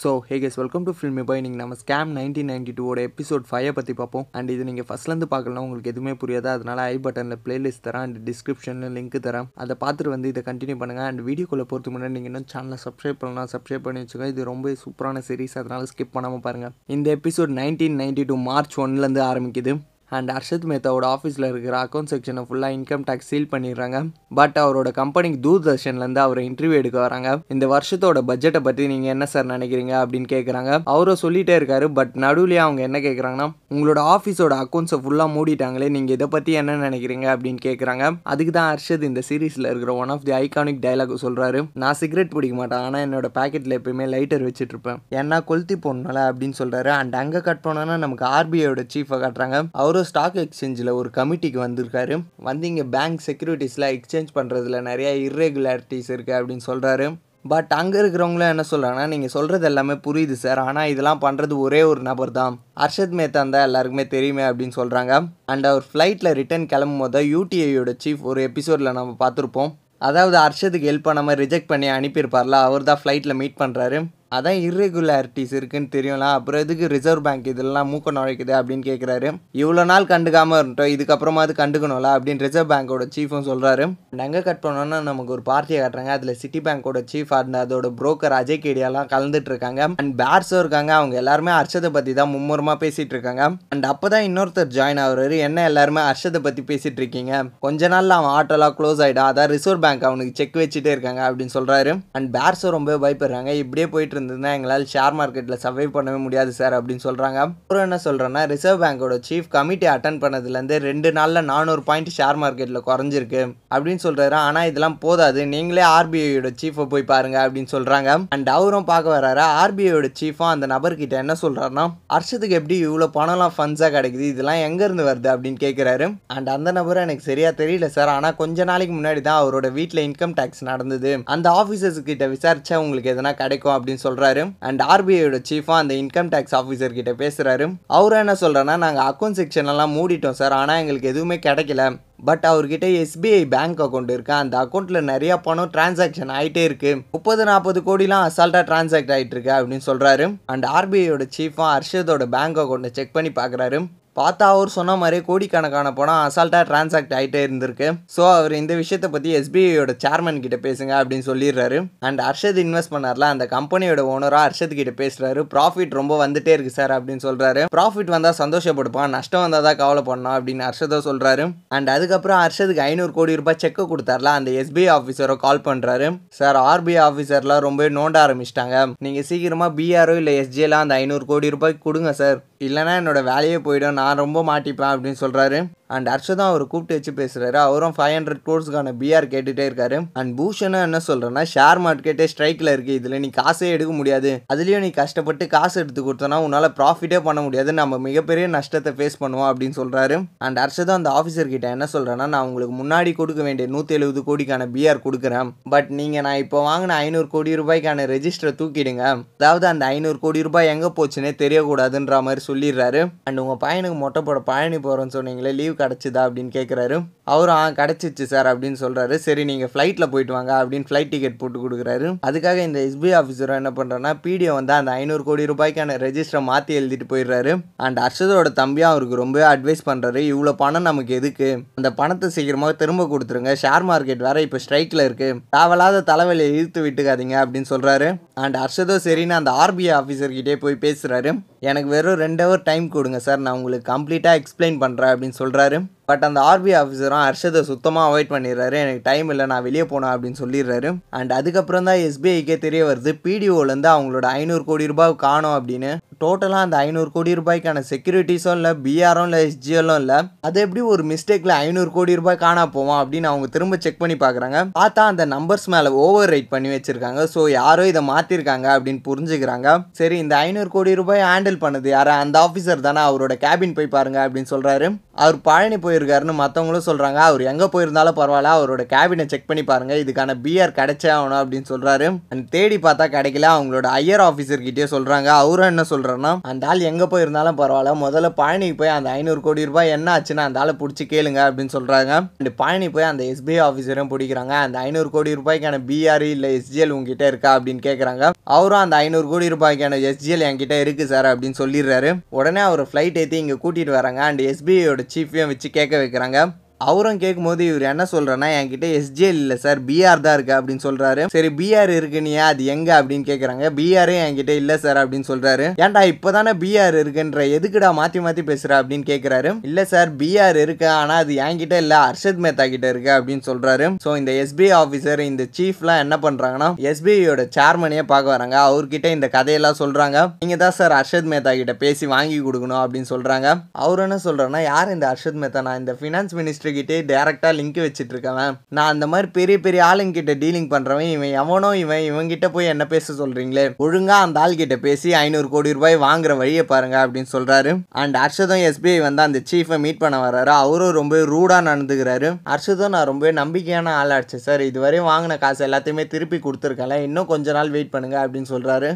so hey guys welcome to filmy boy நீங்கள் நம்ம scam nineteen ninety டூவோட எபிசோட் ஃபைவ் பற்றி பார்ப்போம் அண்ட் இது நீங்கள் ஃபஸ்ட்லேருந்து பார்க்கலாம் உங்களுக்கு எதுவுமே புரியாது அதனால் ஐ பட்டனில் பிளேலிஸ்ட் தரேன் அண்ட் டிஸ்கிரிப்ஷனில் லிங்க் தரேன் அதை பார்த்துட்டு வந்து இதை கண்டினியூ பண்ணுங்கள் அண்ட் வீடியோக்குள்ள பொறுத்து முன்னாடி நீங்கள் இன்னும் சேனலை சப்ஸ்கிரைப் பண்ணலாம் சப்ஸ்கிரைப் பண்ணி வச்சுக்கோங்க இது ரொம்ப சூப்பரான சீரிஸ் அதனால் ஸ்கிப் பண்ணாமல் பாருங்கள் இந்த episode nineteen ninety two March ஒன்லேருந்து ஆரம்பிக்குது அண்ட் அர்ஷத் மேத்தாவோட ஆஃபீஸில் இருக்கிற அக்கௌண்ட் செக்ஷனை ஃபுல்லாக இன்கம் டேக்ஸ் சீல் பண்ணிடுறாங்க பட் அவரோட கம்பெனிக்கு தூர்தர்ஷன்லேருந்து அவர் இன்டர்வியூ எடுக்க வராங்க இந்த வருஷத்தோட பட்ஜெட்டை பற்றி நீங்கள் என்ன சார் நினைக்கிறீங்க அப்படின்னு கேட்குறாங்க அவரும் சொல்லிகிட்டே இருக்காரு பட் நடுவில் அவங்க என்ன கேட்குறாங்கன்னா உங்களோட ஆஃபீஸோட அக்கௌண்ட்ஸை ஃபுல்லாக மூடிட்டாங்களே நீங்கள் இதை பற்றி என்ன நினைக்கிறீங்க அப்படின்னு கேட்குறாங்க அதுக்கு தான் அர்ஷத் இந்த சீரீஸில் இருக்கிற one of the iconic dialogue சொல்கிறாரு நான் சிகரெட் பிடிக்க மாட்டேன் ஆனால் என்னோட பேக்கெட்டில் எப்பயுமே லைட்டர் வச்சுட்டு இருப்பேன் என்ன கொளுத்தி போடணும்ல அப்படின்னு சொல்கிறாரு அண்ட் அங்கே கட் பண்ணோன்னா நமக்கு ஆர்பிஐயோட சீஃபை காட்டுறாங்க அவரும் ஸ்டாக் எக்ஸ்சேஞ்சில் ஒரு கமிட்டிக்கு வந்திருக்காரு வந்து இங்கே பேங்க் செக்யூரிட்டிஸில் எக்ஸ்சேஞ்ச் பண்ணுறதுல நிறைய இர்ரெகுலாரிட்டிஸ் இருக்குது அப்படின்னு சொல்கிறாரு பட் அங்கே இருக்கிறவங்களும் என்ன சொல்கிறாங்கன்னா நீங்கள் சொல்கிறது எல்லாமே புரியுது சார் ஆனால் இதெல்லாம் பண்ணுறது ஒரே ஒரு நபர் தான் அர்ஷத் மேத்தா தான் எல்லாருக்குமே தெரியுமே அப்படின்னு சொல்கிறாங்க அண்ட் அவர் ஃப்ளைட்டில் ரிட்டர்ன் கிளம்பும் போது யூடிஐயோட சீஃப் ஒரு எபிசோடில் நம்ம பார்த்துருப்போம் அதாவது அர்ஷத்துக்கு ஹெல்ப் பண்ணாமல் ரிஜெக்ட் பண்ணி அனுப்பியிருப்பார்ல அவர் தான் ஃப்ளைட்டில் மீட் பண்ணுறாரு அதான் இர்ரெகுலாரிட்டிஸ் இருக்குன்னு தெரியும்ல அப்புறம் எதுக்கு ரிசர்வ் பேங்க் இதெல்லாம் மூக்க நுழைக்குது அப்படின்னு கேட்குறாரு இவ்வளோ நாள் கண்டுக்காமல் இருந்துட்டோம் இதுக்கப்புறமா அது கண்டுக்கணும்ல அப்படின்னு ரிசர்வ் பேங்கோட சீஃபும் சொல்கிறாரு நகை கட் பண்ணோன்னா நமக்கு ஒரு பார்ட்டியை காட்டுறாங்க அதில் சிட்டி பேங்கோட சீஃப் அண்ட் அதோட புரோக்கர் அஜய் கேடியாலாம் கலந்துட்டு இருக்காங்க அண்ட் பேர்ஸும் இருக்காங்க அவங்க எல்லாருமே அர்ஷதை பற்றி தான் மும்முரமாக பேசிகிட்டு இருக்காங்க அண்ட் அப்போ தான் இன்னொருத்தர் ஜாயின் ஆகுறாரு என்ன எல்லாருமே அர்ஷதை பற்றி பேசிகிட்டு இருக்கீங்க கொஞ்ச நாளில் அவன் ஆட்டோலாம் க்ளோஸ் ஆகிடும் அதான் ரிசர்வ் பேங்க் அவனுக்கு செக் வச்சுட்டே இருக்காங்க அப்படின்னு சொல்கிறாரு அண்ட் பேர்ஸும் ரொம்ப பயப்படுறாங்க இப்படியே போயிட்டு இருந்திருந்தா எங்களால் ஷேர் மார்க்கெட்டில் சர்வை பண்ணவே முடியாது சார் அப்படின்னு சொல்கிறாங்க அப்புறம் என்ன சொல்கிறேன்னா ரிசர்வ் பேங்கோட சீஃப் கமிட்டி அட்டன் பண்ணதுலேருந்து ரெண்டு நாளில் நானூறு பாயிண்ட் ஷேர் மார்க்கெட்டில் குறைஞ்சிருக்கு அப்படின்னு சொல்கிறாரு ஆனால் இதெல்லாம் போதாது நீங்களே ஆர்பிஐயோட சீஃபை போய் பாருங்க அப்படின்னு சொல்கிறாங்க அண்ட் அவரும் பார்க்க வர்றாரு ஆர்பிஐயோட சீஃபும் அந்த நபர்கிட்ட என்ன சொல்கிறாருன்னா வருஷத்துக்கு எப்படி இவ்வளோ பணம்லாம் ஃபண்ட்ஸாக கிடைக்குது இதெல்லாம் எங்கேருந்து வருது அப்படின்னு கேட்குறாரு அண்ட் அந்த நபரும் எனக்கு சரியாக தெரியல சார் ஆனால் கொஞ்ச நாளைக்கு முன்னாடி தான் அவரோட வீட்டில் இன்கம் டேக்ஸ் நடந்தது அந்த ஆஃபீஸர்ஸ் கிட்ட விசாரிச்சா உங்களுக்கு எதனா கிடைக்கும் அப்படின்னு சொல்கிறாரு அண்ட் ஆர்பிஐயோட சீஃபாக அந்த இன்கம் டேக்ஸ் ஆஃபீஸர் கிட்ட பேசுகிறாரு அவர் என்ன சொல்கிறேன்னா நாங்கள் அக்கௌண்ட் செக்ஷன் எல்லாம் மூடிட்டோம் சார் ஆனால் எங்களுக்கு எதுவுமே கிடைக்கல பட் அவர்கிட்ட எஸ்பிஐ பேங்க் அக்கௌண்ட் இருக்குது அந்த அக்கௌண்ட்டில் நிறையா பணம் டிரான்சாக்ஷன் ஆகிட்டே இருக்குது முப்பது நாற்பது கோடிலாம் அசால்ட்டாக டிரான்சாக்ட் ஆகிட்டு இருக்கு அப்படின்னு சொல்கிறாரு அண்ட் ஆர்பிஐயோட சீஃபாக அர்ஷதோட பேங்க் அக்கௌண்ட்டை செக் பண்ணி பார்க்குறாரு பார்த்தா அவர் சொன்ன மாதிரி கோடிக்கணக்கான பணம் அசால்ட்டாக டிரான்சாக்ட் ஆகிட்டே இருந்திருக்கு ஸோ அவர் இந்த விஷயத்தை பற்றி எஸ்பிஐயோட சேர்மன் கிட்ட பேசுங்க அப்படின்னு சொல்லிடுறாரு அண்ட் அர்ஷத் இன்வெஸ்ட் பண்ணார்ல அந்த கம்பெனியோட ஓனராக அர்ஷத் கிட்ட பேசுறாரு ப்ராஃபிட் ரொம்ப வந்துட்டே இருக்கு சார் அப்படின்னு சொல்றாரு ப்ராஃபிட் வந்தால் சந்தோஷப்படுப்பான் நஷ்டம் வந்தால் தான் கவலை பண்ணோம் அப்படின்னு அர்ஷதோ சொல்றாரு அண்ட் அதுக்கப்புறம் அர்ஷதுக்கு ஐநூறு கோடி ரூபாய் செக்கை கொடுத்தார்ல அந்த எஸ்பிஐ ஆஃபீஸரோ கால் பண்ணுறாரு சார் ஆர்பிஐ ஆஃபீஸர்லாம் ரொம்ப நோண்ட ஆரம்பிச்சிட்டாங்க நீங்கள் சீக்கிரமாக பிஆர்ஓ இல்லை எஸ்ஜிஎலாம் அந்த ஐநூறு கோடி ரூபாய்க்கு கொடுங்க சார் இல்லைனா என்னோட வேலையே போயிடும் நான் ரொம்ப மாட்டிப்பேன் அப்படின்னு சொல்கிறாரு அண்ட் அர்ஷதா அவர் கூப்பிட்டு வச்சு பேசுகிறாரு அவரும் ஃபைவ் ஹண்ட்ரட் கோர்ஸ்க்கான பிஆர் கேட்டுகிட்டே இருக்காரு அண்ட் பூஷனும் என்ன சொல்கிறேன்னா ஷேர் மார்க்கெட்டே ஸ்ட்ரைக்கில் இருக்குது இதில் நீ காசே எடுக்க முடியாது அதுலேயும் நீ கஷ்டப்பட்டு காசு எடுத்து கொடுத்தனா உன்னால் ப்ராஃபிட்டே பண்ண முடியாது நம்ம மிகப்பெரிய நஷ்டத்தை ஃபேஸ் பண்ணுவோம் அப்படின்னு சொல்கிறாரு அண்ட் அர்ஷதா அந்த ஆஃபீஸர் கிட்ட என்ன சொல்கிறேன்னா நான் உங்களுக்கு முன்னாடி கொடுக்க வேண்டிய நூற்றி எழுபது கோடிக்கான பிஆர் கொடுக்குறேன் பட் நீங்கள் நான் இப்போ வாங்கின ஐநூறு கோடி ரூபாய்க்கான ரெஜிஸ்டரை தூக்கிடுங்க அதாவது அந்த ஐநூறு கோடி ரூபாய் எங்கே போச்சுன்னே தெரியக்கூடாதுன்ற மாதிரி சொல்லிடுறாரு அண்ட் உங்கள் பையனுக்கு மொட்டை போட பழனி போகிறோன்னு சொன்னீங்களே லீவ் லீவ் கிடச்சிதா அப்படின்னு கேட்குறாரு அவரும் ஆ கிடச்சிச்சு சார் அப்படின்னு சொல்கிறாரு சரி நீங்கள் ஃப்ளைட்டில் போயிட்டு வாங்க அப்படின்னு ஃப்ளைட் டிக்கெட் போட்டு கொடுக்குறாரு அதுக்காக இந்த எஸ்பிஐ ஆஃபீஸரும் என்ன பண்ணுறோன்னா பிடிஓ வந்து அந்த ஐநூறு கோடி ரூபாய்க்கான ரெஜிஸ்டரை மாற்றி எழுதிட்டு போயிடுறாரு அண்ட் அர்ஷதோட தம்பியும் அவருக்கு ரொம்பவே அட்வைஸ் பண்ணுறாரு இவ்வளோ பணம் நமக்கு எதுக்கு அந்த பணத்தை சீக்கிரமாக திரும்ப கொடுத்துருங்க ஷேர் மார்க்கெட் வேறு இப்போ ஸ்ட்ரைக்கில் இருக்குது தேவையில்லாத தலைவலியை இழுத்து விட்டுக்காதீங்க அப்படின்னு சொல்கிறாரு அண்ட் அர்ஷதோ சரின்னு அந்த ஆர்பிஐ ஆஃபீஸர்கிட்டே போய் பேசுகிறாரு எனக்கு வெறும் ரெண்டு ஹவர் டைம் கொடுங்க சார் நான் உங்களுக்கு கம்ப்ளீட்டாக எக்ஸ்பிளைன் பண்ணுறேன் அப்படின்னு சொல்கிறாரு பட் அந்த ஆர்பிஐ ஆஃபீஸரும் அர்ஷதை சுத்தமாக அவாய்ட் பண்ணிடுறாரு எனக்கு டைம் இல்லை நான் வெளியே போனேன் அப்படின்னு சொல்லிடுறாரு அண்ட் அதுக்கப்புறம் தான் எஸ்பிஐக்கே தெரிய வருது பிடிஓலேருந்து அவங்களோட ஐநூறு கோடி ரூபாய் காணும் அப்படின்னு டோட்டலாக அந்த ஐநூறு கோடி ரூபாய்க்கான செக்யூரிட்டிஸும் இல்லை பிஆரும் இல்லை எஸ்ஜிஎலும் இல்லை அது எப்படி ஒரு மிஸ்டேக்கில் ஐநூறு கோடி ரூபாய் காணா போவோம் அப்படின்னு அவங்க திரும்ப செக் பண்ணி பார்க்குறாங்க பார்த்தா அந்த நம்பர்ஸ் மேலே ஓவர் ரைட் பண்ணி வச்சுருக்காங்க ஸோ யாரோ இதை மாற்றிருக்காங்க அப்படின்னு புரிஞ்சுக்கிறாங்க சரி இந்த ஐநூறு கோடி ரூபாய் ஹேண்டில் பண்ணது யாரோ அந்த ஆஃபீஸர் தானே அவரோட கேபின் போய் பாருங்க அப்படின்னு சொல்கிறாரு அவர் பழனி போயிருக்காருன்னு மற்றவங்களும் சொல்கிறாங்க அவர் எங்கே போயிருந்தாலும் பரவாயில்ல அவரோட கேபினை செக் பண்ணி பாருங்கள் இதுக்கான பிஆர் கிடைச்சே ஆகணும் அப்படின்னு சொல்கிறாரு அண்ட் தேடி பார்த்தா கிடைக்கல அவங்களோட ஐயர் ஆஃபீஸர்கிட்டே சொல்கிறாங்க அவரும் என்ன சொல்கிறாருன்னா அந்த ஆள் எங்கே போயிருந்தாலும் பரவாயில்ல முதல்ல பழனிக்கு போய் அந்த ஐநூறு கோடி ரூபாய் என்ன ஆச்சுன்னு அந்த ஆளை பிடிச்சி கேளுங்க அப்படின்னு சொல்கிறாங்க அண்ட் பழனி போய் அந்த எஸ்பிஐ ஆஃபீஸரும் பிடிக்கிறாங்க அந்த ஐநூறு கோடி ரூபாய்க்கான பிஆர் இல்லை எஸ்ஜிஎல் உங்ககிட்ட இருக்கா அப்படின்னு கேட்குறாங்க அவரும் அந்த ஐநூறு கோடி ரூபாய்க்கான எஸ்ஜிஎல் என்கிட்ட இருக்குது சார் அப்படின்னு சொல்லிடுறாரு உடனே அவர் ஃப்ளைட் ஏற்றி இங்கே கூட்டிகிட்டு வராங்க அண்ட் எஸ்பிஐயோட சீஃபையும் வச்சு கேட்க வைக்கிறாங்க அவரும் கேட்கும்போது இவர் என்ன சொல்கிறேன்னா என்கிட்ட எஸ்ஜிஎல் இல்லை சார் பிஆர் தான் இருக்குது அப்படின்னு சொல்கிறாரு சரி பிஆர் இருக்குன்னியா அது எங்கே அப்படின்னு கேட்குறாங்க பிஆரும் என்கிட்ட இல்லை சார் அப்படின்னு சொல்கிறாரு ஏன்டா இப்போ தானே பிஆர் இருக்குன்ற எதுக்குடா மாற்றி மாற்றி பேசுகிற அப்படின்னு கேட்குறாரு இல்லை சார் பிஆர் இருக்கு ஆனால் அது என்கிட்ட இல்லை அர்ஷத் மேத்தா கிட்ட இருக்கு அப்படின்னு சொல்கிறாரு ஸோ இந்த எஸ்பிஐ ஆஃபீஸர் இந்த சீஃப்லாம் என்ன பண்ணுறாங்கன்னா எஸ்பிஐயோட சேர்மனையே பார்க்க வராங்க அவர்கிட்ட இந்த கதையெல்லாம் சொல்கிறாங்க நீங்கள் தான் சார் அர்ஷத் மேத்தா கிட்ட பேசி வாங்கி கொடுக்கணும் அப்படின்னு சொல்கிறாங்க அவர் என்ன சொல்கிறேன்னா யார் இந்த அர்ஷத் மேத்தா நான் இந்த ஃபினான்ஸ் மினிஸ்டர் மினிஸ்டர்கிட்டே டேரெக்டாக லிங்க் இருக்கவன் நான் அந்த மாதிரி பெரிய பெரிய ஆளுங்கிட்ட டீலிங் பண்ணுறவன் இவன் எவனோ இவன் இவங்கிட்ட போய் என்ன பேச சொல்கிறீங்களே ஒழுங்காக அந்த ஆள்கிட்ட பேசி ஐநூறு கோடி ரூபாய் வாங்குற வழியை பாருங்க அப்படின்னு சொல்கிறாரு அண்ட் அர்ஷதம் எஸ்பிஐ வந்து அந்த சீஃபை மீட் பண்ண வர்றாரு அவரும் ரொம்ப ரூடாக நடந்துக்கிறாரு அர்ஷதம் நான் ரொம்ப நம்பிக்கையான ஆள் ஆச்சு சார் இதுவரையும் வாங்கின காசு எல்லாத்தையுமே திருப்பி கொடுத்துருக்கல இன்னும் கொஞ்ச நாள் வெயிட் பண்ணுங்க அப்படின்னு சொல்கிறாரு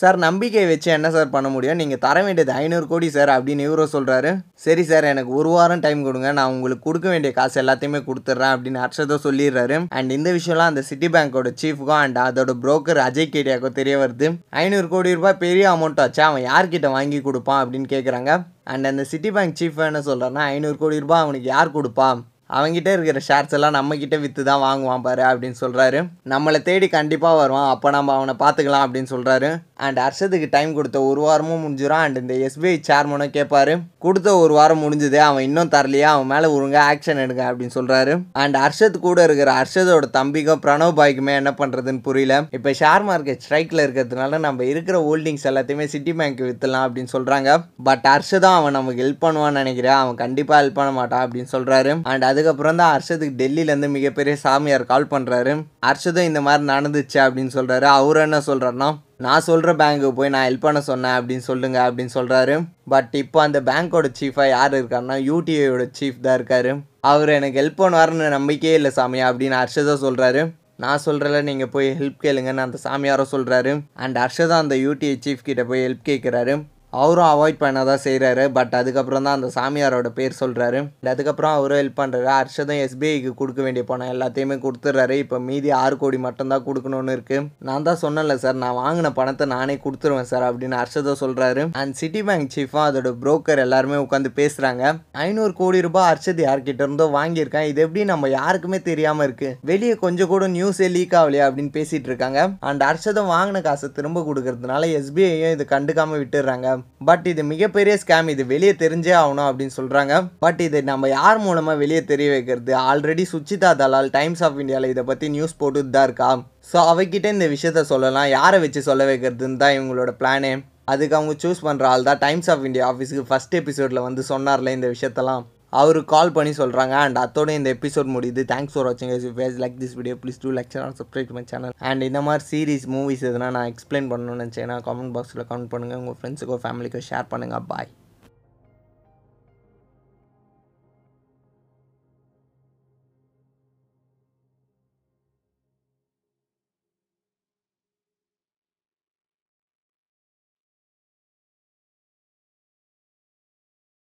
சார் நம்பிக்கை வச்சு என்ன சார் பண்ண முடியும் நீங்கள் தர வேண்டியது ஐநூறு கோடி சார் அப்படின்னு இவரோ சொல்கிறாரு சரி சார் எனக்கு ஒரு வாரம் டைம் கொடுங்க நான் உங்களுக்கு கொடுக்க வேண்டிய காசு எல்லாத்தையுமே கொடுத்துட்றேன் அப்படின்னு அர்ஷதோ சொல்லிடுறாரு அண்ட் இந்த விஷயம்லாம் அந்த சிட்டி பேங்க்கோட சீஃப்க்கும் அண்ட் அதோட புரோக்கர் அஜய் கேடியாக்கோ தெரிய வருது ஐநூறு கோடி ரூபாய் பெரிய அமௌண்ட் ஆச்சு அவன் யார்கிட்ட வாங்கி கொடுப்பான் அப்படின்னு கேட்குறாங்க அண்ட் அந்த சிட்டி பேங்க் சீஃப் என்ன சொல்கிறேன்னா ஐநூறு கோடி ரூபாய் அவனுக்கு யார் கொடுப்பான் அவங்ககிட்ட இருக்கிற ஷேர்ஸ் எல்லாம் நம்மக்கிட்ட விற்று தான் வாங்குவான் பாரு அப்படின்னு சொல்கிறாரு நம்மளை தேடி கண்டிப்பாக வருவான் அப்போ நம்ம அவனை பார்த்துக்கலாம் அப்படின்னு சொல்கிறாரு அண்ட் அர்ஷத்துக்கு டைம் கொடுத்த ஒரு வாரமும் முடிஞ்சிடும் அண்ட் இந்த எஸ்பிஐ சேர்மனும் கேட்பாரு கொடுத்த ஒரு வாரம் முடிஞ்சது அவன் இன்னும் தரலையா அவன் மேலே ஒழுங்க ஆக்ஷன் எடுங்க அப்படின்னு சொல்கிறாரு அண்ட் அர்ஷத் கூட இருக்கிற அர்ஷதோட தம்பிக்கும் பிரணவ் பாய்க்குமே என்ன பண்ணுறதுன்னு புரியல இப்போ ஷேர் மார்க்கெட் ஸ்ட்ரைக்கில் இருக்கிறதுனால நம்ம இருக்கிற ஹோல்டிங்ஸ் எல்லாத்தையுமே சிட்டி பேங்க் விற்றுலாம் அப்படின்னு சொல்கிறாங்க பட் அர்ஷதும் அவன் நமக்கு ஹெல்ப் பண்ணுவான்னு நினைக்கிறேன் அவன் கண்டிப்பாக ஹெல்ப் பண்ண மாட்டான் அப்படின்னு சொல்கிறாரு அண்ட் அதுக்கப்புறம் தான் அர்ஷத்துக்கு டெல்லியிலேருந்து மிகப்பெரிய சாமியார் கால் பண்ணுறாரு அர்ஷதும் இந்த மாதிரி நடந்துச்சு அப்படின்னு சொல்கிறாரு அவர் என்ன சொல்கிறாருன்னா நான் சொல்கிற பேங்க்கு போய் நான் ஹெல்ப் பண்ண சொன்னேன் அப்படின்னு சொல்லுங்க அப்படின்னு சொல்கிறாரு பட் இப்போ அந்த பேங்க்கோட சீஃபாக யார் இருக்காருன்னா யூடிஐயோட சீஃப் தான் இருக்கார் அவர் எனக்கு ஹெல்ப் பண்ணுவார்னு நம்பிக்கையே இல்லை சாமியா அப்படின்னு ஹர்ஷதா சொல்கிறாரு நான் சொல்கிறல நீங்கள் போய் ஹெல்ப் கேளுங்கன்னு அந்த சாமியாரோ சொல்கிறாரு அண்ட் ஹர்ஷதா அந்த யூடிஐ சீஃப் கிட்டே போய் ஹெல்ப் கேட்குறாரு அவரும் அவாய்ட் பண்ண தான் செய்கிறாரு பட் அதுக்கப்புறம் தான் அந்த சாமியாரோட பேர் சொல்கிறாரு அதுக்கப்புறம் அவரும் ஹெல்ப் பண்ணுறாரு அர்ஷதம் எஸ்பிஐக்கு கொடுக்க வேண்டிய பணம் எல்லாத்தையுமே கொடுத்துட்றாரு இப்போ மீதி ஆறு கோடி மட்டும்தான் கொடுக்கணும்னு இருக்குது நான் தான் சொன்னல சார் நான் வாங்கின பணத்தை நானே கொடுத்துருவேன் சார் அப்படின்னு ஹர்ஷதம் சொல்கிறாரு அண்ட் சிட்டி பேங்க் சீஃபாக அதோட புரோக்கர் எல்லாருமே உட்காந்து பேசுகிறாங்க ஐநூறு கோடி ரூபாய் ஹர்ஷத் யார்கிட்ட இருந்தோ வாங்கியிருக்கேன் இது எப்படி நம்ம யாருக்குமே தெரியாமல் இருக்குது வெளியே கொஞ்சம் கூட நியூஸே லீக் ஆகலையா அப்படின்னு பேசிகிட்டு இருக்காங்க அண்ட் ஹர்ஷதம் வாங்கின காசை திரும்ப கொடுக்கறதுனால எஸ்பிஐயும் இதை கண்டுக்காமல் விட்டுடுறாங்க பட் இது மிகப்பெரிய ஸ்கேம் இது வெளியே தெரிஞ்சே ஆகணும் அப்படின்னு சொல்கிறாங்க பட் இது நம்ம யார் மூலமாக வெளியே தெரிய வைக்கிறது already Sucheta Dalal Times of இந்தியாவில் இதை பற்றி நியூஸ் போட்டு தான் இருக்கா ஸோ அவகிட்ட இந்த விஷயத்த சொல்லலாம் யாரை வச்சு சொல்ல வைக்கிறதுன்னு தான் இவங்களோட பிளானே அதுக்கு அவங்க சூஸ் பண்ணுற ஆள் தான் டைம்ஸ் ஆஃப் இந்தியா ஆஃபீஸுக்கு ஃபஸ்ட் எபிசோடில் வந்து சொன்னார்ல இந்த விஷயத்தெல்லாம் அவர் கால் பண்ணி சொல்கிறாங்க அண்ட் அத்தோடு இந்த எபிசோட் முடியுது தேங்க்ஸ் ஃபார் வாட்சிங் is face like this video please do like channel subscribe my channel and இந்த மாதிரி சீரிஸ் மூவிஸ் எதுனா நான் எக்ஸ்பிளைன் பண்ணணும்னு நினச்சேன்னா கமெண்ட் பாக்ஸில் கமெண்ட் பண்ணுங்கள் உங்கள் ஃப்ரெண்ட்ஸுக்கோ ஃபேமிலிக்கோ ஷேர் பண்ணுங்கள் பாய்